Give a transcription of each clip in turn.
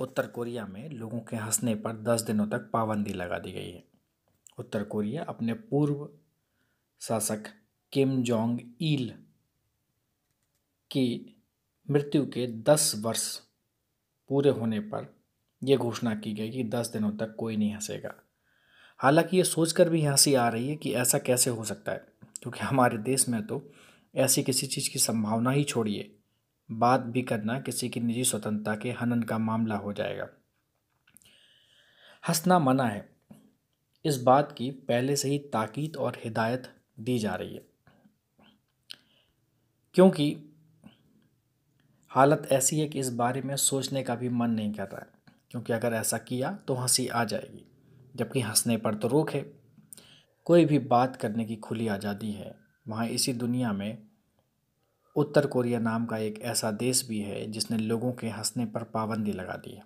उत्तर Korea में लोगों के हंसने पर दस दिनों तक पाबंदी लगा दी गई है उत्तर कोरिया अपने पूर्व शासक किम जोंग ईल की मृत्यु के दस वर्ष पूरे होने पर यह घोषणा की गई कि दस दिनों तक कोई नहीं हंसेगा हालांकि ये सोचकर भी हंसी आ रही है कि ऐसा कैसे हो सकता है क्योंकि हमारे देश में तो ऐसी किसी चीज़ की संभावना ही छोड़िए बात भी करना किसी की निजी स्वतंत्रता के हनन का मामला हो जाएगा हंसना मना है इस बात की पहले से ही ताकीद और हिदायत दी जा रही है क्योंकि हालत ऐसी है कि इस बारे में सोचने का भी मन नहीं कर रहा है क्योंकि अगर ऐसा किया तो हंसी आ जाएगी जबकि हंसने पर तो रोक है कोई भी बात करने की खुली आज़ादी है वहाँ इसी दुनिया में उत्तर कोरिया नाम का एक ऐसा देश भी है जिसने लोगों के हंसने पर पाबंदी लगा दी है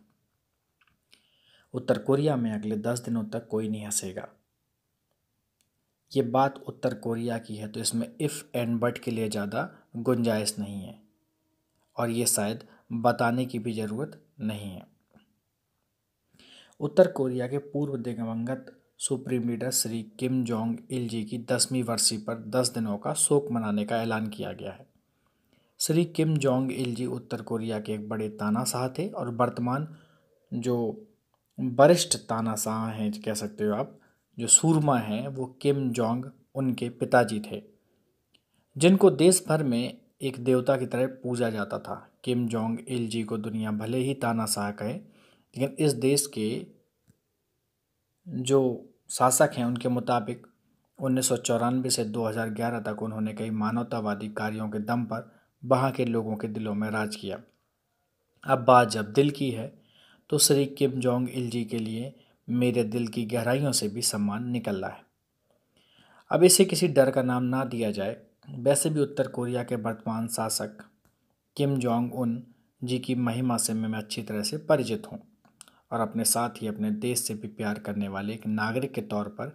उत्तर कोरिया में अगले दस दिनों तक कोई नहीं हंसेगा ये बात उत्तर कोरिया की है तो इसमें इफ़ एंड बट के लिए ज़्यादा गुंजाइश नहीं है और ये शायद बताने की भी ज़रूरत नहीं है उत्तर कोरिया के पूर्व दिवंगत supreme leader Shri Kim Jong Il ji की दसवीं वर्षी पर दस दिनों का शोक मनाने का ऐलान किया गया है Shri Kim Jong Il ji उत्तर कोरिया के एक बड़े तानाशाह थे और वर्तमान जो वरिष्ठ तानाशाह हैं कह सकते हो आप जो सूरमा हैं वो किम जोंग उनके पिताजी थे जिनको देश भर में एक देवता की तरह पूजा जाता था किम जोंग इल जी को दुनिया भले ही तानाशाह कहे लेकिन इस देश के जो शासक हैं उनके मुताबिक उन्नीस से 2011 तक उन्होंने कई मानवतावादी कार्यों के दम पर वहाँ के लोगों के दिलों में राज किया अब बात जब दिल की है तो श्री किम जोंग इल जी के लिए मेरे दिल की गहराइयों से भी सम्मान निकल रहा है अब इसे किसी डर का नाम ना दिया जाए वैसे भी उत्तर कोरिया के वर्तमान शासक किम जोंग उन जी की महिमा से मैं अच्छी तरह से परिचित हूँ और अपने साथ ही अपने देश से भी प्यार करने वाले एक नागरिक के तौर पर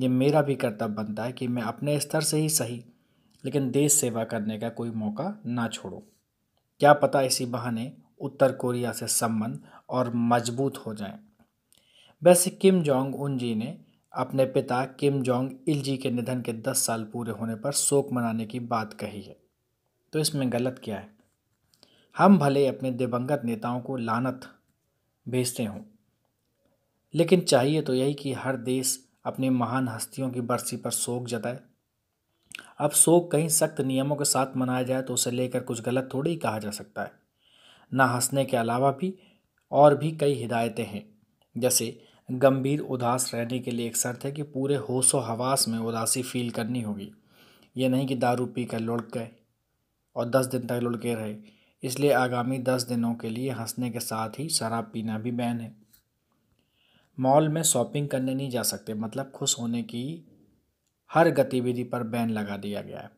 ये मेरा भी कर्तव्य बनता है कि मैं अपने स्तर से ही सही लेकिन देश सेवा करने का कोई मौका ना छोड़ो क्या पता इसी बहाने उत्तर कोरिया से संबंध और मजबूत हो जाए वैसे किम जोंग उन जी ने अपने पिता किम जोंग इल जी के निधन के दस साल पूरे होने पर शोक मनाने की बात कही है तो इसमें गलत क्या है हम भले अपने दिवंगत नेताओं को लानत भेजते हों लेकिन चाहिए तो यही कि हर देश अपनी महान हस्तियों की बरसी पर शोक जताए अब शोक कहीं सख्त नियमों के साथ मनाया जाए तो उसे लेकर कुछ गलत थोड़ी कहा जा सकता है ना हंसने के अलावा भी और भी कई हिदायतें हैं जैसे गंभीर उदास रहने के लिए एक शर्त है कि पूरे होश व हवास में उदासी फील करनी होगी ये नहीं कि दारू पी कर लुढ़ गए और दस दिन तक लुढ़के रहे इसलिए आगामी दस दिनों के लिए हंसने के साथ ही शराब पीना भी बैन है मॉल में शॉपिंग करने नहीं जा सकते मतलब खुश होने की हर गतिविधि पर बैन लगा दिया गया है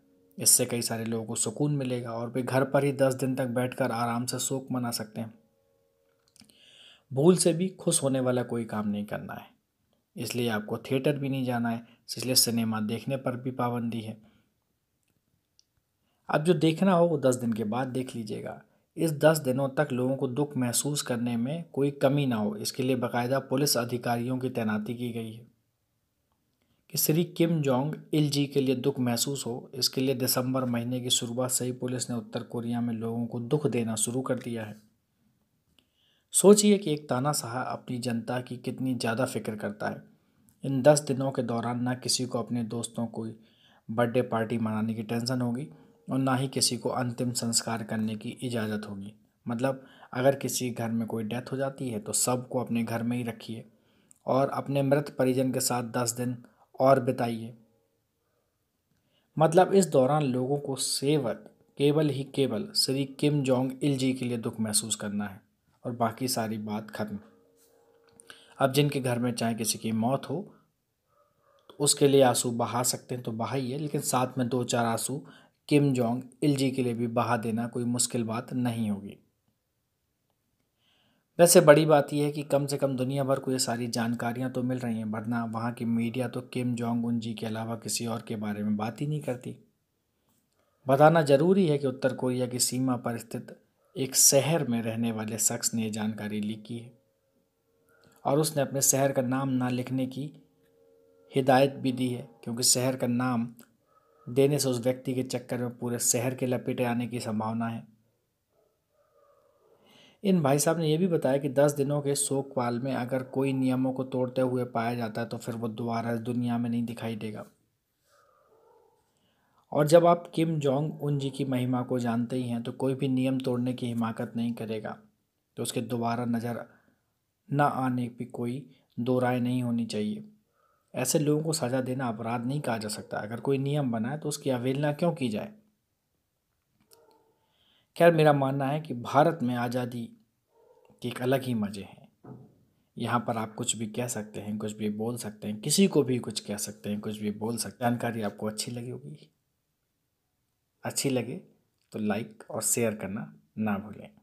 इससे कई सारे लोगों को सुकून मिलेगा और वे घर पर ही दस दिन तक बैठकर आराम से शोक मना सकते हैं भूल से भी खुश होने वाला कोई काम नहीं करना है इसलिए आपको थिएटर भी नहीं जाना है इसलिए सिनेमा देखने पर भी पाबंदी है अब जो देखना हो वो दस दिन के बाद देख लीजिएगा इस दस दिनों तक लोगों को दुख महसूस करने में कोई कमी ना हो इसके लिए बाकायदा पुलिस अधिकारियों की तैनाती की गई है कि श्री किम जोंग इल जी के लिए दुख महसूस हो इसके लिए दिसंबर महीने की शुरुआत से ही पुलिस ने उत्तर कोरिया में लोगों को दुख देना शुरू कर दिया है सोचिए कि एक तानाशाह अपनी जनता की कितनी ज़्यादा फिक्र करता है इन दस दिनों के दौरान ना किसी को अपने दोस्तों को बर्थडे पार्टी मनाने की टेंशन होगी और ना ही किसी को अंतिम संस्कार करने की इजाज़त होगी मतलब अगर किसी घर में कोई डेथ हो जाती है तो सबको अपने घर में ही रखिए और अपने मृत परिजन के साथ दस दिन और बिताइए मतलब इस दौरान लोगों को सेवक केवल ही केवल श्री किम जोंग इल जी के लिए दुख महसूस करना है और बाकी सारी बात खत्म अब जिनके घर में चाहे किसी की मौत हो तो उसके लिए आंसू बहा सकते हैं तो बहाइए लेकिन साथ में दो चार आंसू किम जोंग इल जी के लिए भी बहा देना कोई मुश्किल बात नहीं होगी वैसे बड़ी बात यह है कि कम से कम दुनिया भर को ये सारी जानकारियाँ तो मिल रही हैं वरना वहाँ की मीडिया तो किम जोंग उन जी के अलावा किसी और के बारे में बात ही नहीं करती बताना ज़रूरी है कि उत्तर कोरिया की सीमा पर स्थित एक शहर में रहने वाले शख्स ने जानकारी लीक की है और उसने अपने शहर का नाम ना लिखने की हिदायत भी दी है क्योंकि शहर का नाम देने से उस व्यक्ति के चक्कर में पूरे शहर के लपेटे आने की संभावना है इन भाई साहब ने यह भी बताया कि दस दिनों के शोक काल में अगर कोई नियमों को तोड़ते हुए पाया जाता है तो फिर वो दोबारा दुनिया में नहीं दिखाई देगा और जब आप किम जोंग उन जी की महिमा को जानते ही हैं तो कोई भी नियम तोड़ने की हिमाकत नहीं करेगा तो उसके दोबारा नज़र न आने की कोई दो राय नहीं होनी चाहिए ऐसे लोगों को सज़ा देना अपराध नहीं कहा जा सकता अगर कोई नियम बनाए तो उसकी अवहेलना क्यों की जाए खैर मेरा मानना है कि भारत में आज़ादी के एक अलग ही मज़े हैं यहाँ पर आप कुछ भी कह सकते हैं कुछ भी बोल सकते हैं किसी को भी कुछ कह सकते हैं कुछ भी बोल सकते हैं जानकारी आपको अच्छी लगी होगी अच्छी लगे तो लाइक और शेयर करना ना भूलें